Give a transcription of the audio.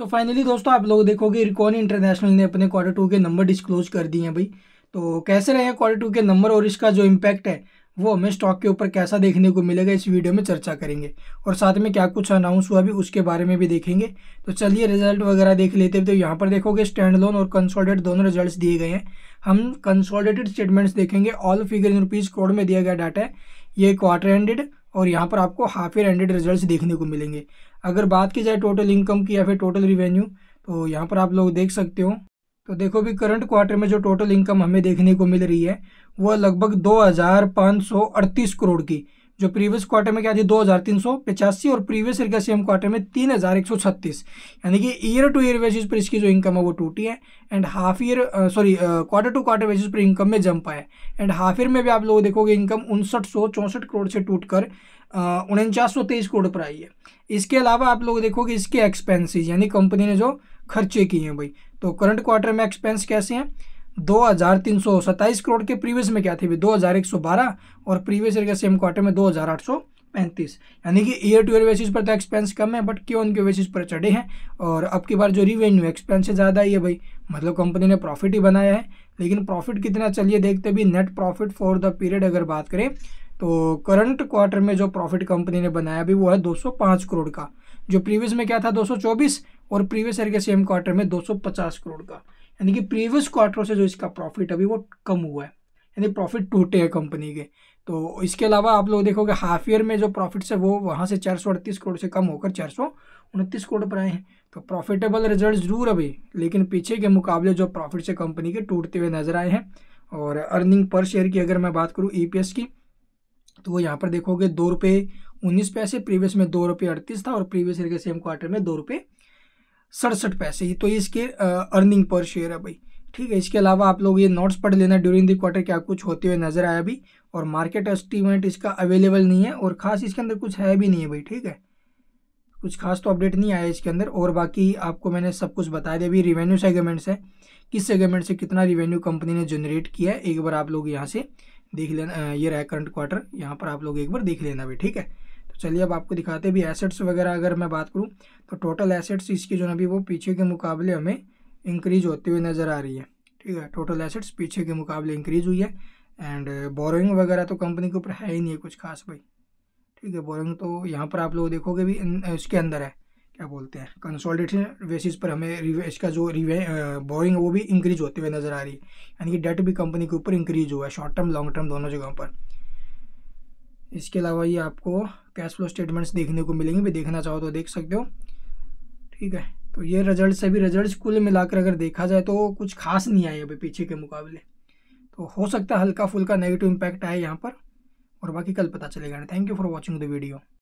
सो so finally दोस्तों आप लोग देखोगे रिकॉन इंटरनेशनल ने अपने क्वार्टर टू के नंबर डिस्क्लोज कर दिए हैं भाई तो कैसे रहे हैं क्वार्टर टू के नंबर और इसका जो इम्पैक्ट है वो हमें स्टॉक के ऊपर कैसा देखने को मिलेगा इस वीडियो में चर्चा करेंगे और साथ में क्या कुछ अनाउंस हुआ भी उसके बारे में भी देखेंगे तो चलिए रिजल्ट वगैरह देख लेते हैं तो यहाँ पर देखोगे स्टैंड लोन और कंसोल्टेड दोनों रिजल्ट्स दिए गए हैं हम कंसोल्टेटेड स्टेटमेंट्स देखेंगे ऑल फिगर इन रुपीज़ कोड में दिया गया डाटा है ये क्वार्टर एंडेड और यहाँ पर आपको हाफ ईयर एंडेड रिजल्ट्स देखने को मिलेंगे अगर बात की जाए टोटल इनकम की या फिर टोटल रिवेन्यू तो यहाँ पर आप लोग देख सकते हो तो देखो भी करंट क्वार्टर में जो टोटल इनकम हमें देखने को मिल रही है वह लगभग दो हज़ार पाँच सौ अड़तीस करोड़ की जो प्रीवियस क्वार्टर में क्या थी दो हज़ार तीन सौ पचासी और प्रीवियस ईयर के सेम क्वार्टर में तीन हज़ार एक सौ छत्तीस यानी कि ईयर टू ईयर बेसिस पर इसकी जो इनकम है वो टूटी है and half year sorry quarter to quarter basis पर इनकम में जंप आया एंड हाफ ईयर में भी आप लोग देखोगे इनकम उनसठ सौ चौंसठ करोड़ से टूट कर उनचास सौ तेईस करोड़ पर आई है इसके अलावा आप लोग देखोगे इसके एक्सपेंसिस यानी कंपनी ने जो खर्चे किए हैं भाई तो करंट क्वार्टर में एक्सपेंस कैसे हैं दो हज़ार तीन सौ सत्ताईस करोड़ के प्रीवियस में क्या थे भी दो हज़ार एक सौ बारह और प्रीवियस ईयर के सेम क्वार्टर में दो हज़ार आठ सौ पैंतीस यानी कि ईयर टू ईयर बेसिस पर तो एक्सपेंस कम है बट क्यों उनके बेसिस पर चढ़े हैं और अब की बार जो रिवेन्यू एक्सपेंस ज़्यादा ही है भाई मतलब कंपनी ने प्रॉफिट ही बनाया है लेकिन प्रॉफिट कितना चलिए देखते भी net profit for the period अगर बात करें तो करंट क्वार्टर में जो प्रॉफिट कंपनी ने बनाया अभी वो है 205 करोड़ का जो प्रीवियस में क्या था 224 और प्रीवियस ईयर के सेम क्वार्टर में 250 करोड़ का यानी कि प्रीवियस क्वार्टर से जो इसका प्रॉफिट अभी वो कम हुआ है यानी प्रॉफिट टूटे हैं कंपनी के तो इसके अलावा आप लोग देखोगे हाफ ईयर में जो प्रॉफिट है वो वहाँ से चार सौ अड़तीस करोड़ से कम होकर चार सौ उनतीस करोड़ पर आए हैं तो प्रॉफिटेबल रिजल्ट ज़रूर अभी लेकिन पीछे के मुकाबले जो प्रॉफिट से कंपनी के टूटते हुए नजर आए हैं और अर्निंग पर शेयर की अगर मैं बात करूँ ई e की तो वो यहाँ पर देखोगे दो रुपये उन्नीस पैसे प्रीवियस में दो रुपये अड़तीस था और प्रीवियस ईयर के सेम क्वार्टर में दो रुपये सड़सठ पैसे ही तो इसके अर्निंग पर शेयर है भाई ठीक है इसके अलावा आप लोग ये नोट्स पढ़ लेना ड्यूरिंग द क्वार्टर क्या कुछ होते हुए नजर आया अभी और मार्केट एस्टिमेट इसका अवेलेबल नहीं है और खास इसके अंदर कुछ है भी नहीं है भाई ठीक है कुछ खास तो अपडेट नहीं आया इसके अंदर और बाकी आपको मैंने सब कुछ बता दिया अभी रिवेन्यू सेगमेंट्स है किस सेगमेंट से कितना रिवेन्यू कंपनी ने जनरेट किया है एक बार आप लोग यहाँ से देख लेना ये रहा करंट क्वार्टर यहाँ पर आप लोग एक बार देख लेना भाई ठीक है चलिए अब आपको दिखाते भी एसेट्स वगैरह अगर मैं बात करूँ तो टोटल एसेट्स इसकी जो है अभी वो पीछे के मुकाबले हमें इंक्रीज होते हुए नज़र आ रही है ठीक है टोटल एसेट्स पीछे के मुकाबले इंक्रीज हुई है एंड बोरोइंग वगैरह तो कंपनी के ऊपर है ही नहीं है कुछ खास भाई ठीक है बोरिंग तो यहाँ पर आप लोग देखोगे भी इसके अंदर है क्या बोलते हैं कंसोलिडेशन बेसिस पर हमें इसका जो बोरिंग वो भी इंक्रीज होते हुए नज़र आ रही है यानी कि डेट भी कंपनी के ऊपर इंक्रीज हुआ है शॉर्ट टर्म लॉन्ग टर्म दोनों जगहों पर इसके अलावा ये आपको कैश फ्लो स्टेटमेंट्स देखने को मिलेंगे भी देखना चाहो तो देख सकते हो ठीक है तो ये रिजल्ट से रिजल्ट कुल मिलाकर अगर देखा जाए तो कुछ खास नहीं आए अभी पीछे के मुकाबले तो हो सकता है हल्का फुल्का नेगेटिव इम्पैक्ट आए यहाँ पर और बाकी कल पता चलेगा thank you for watching the video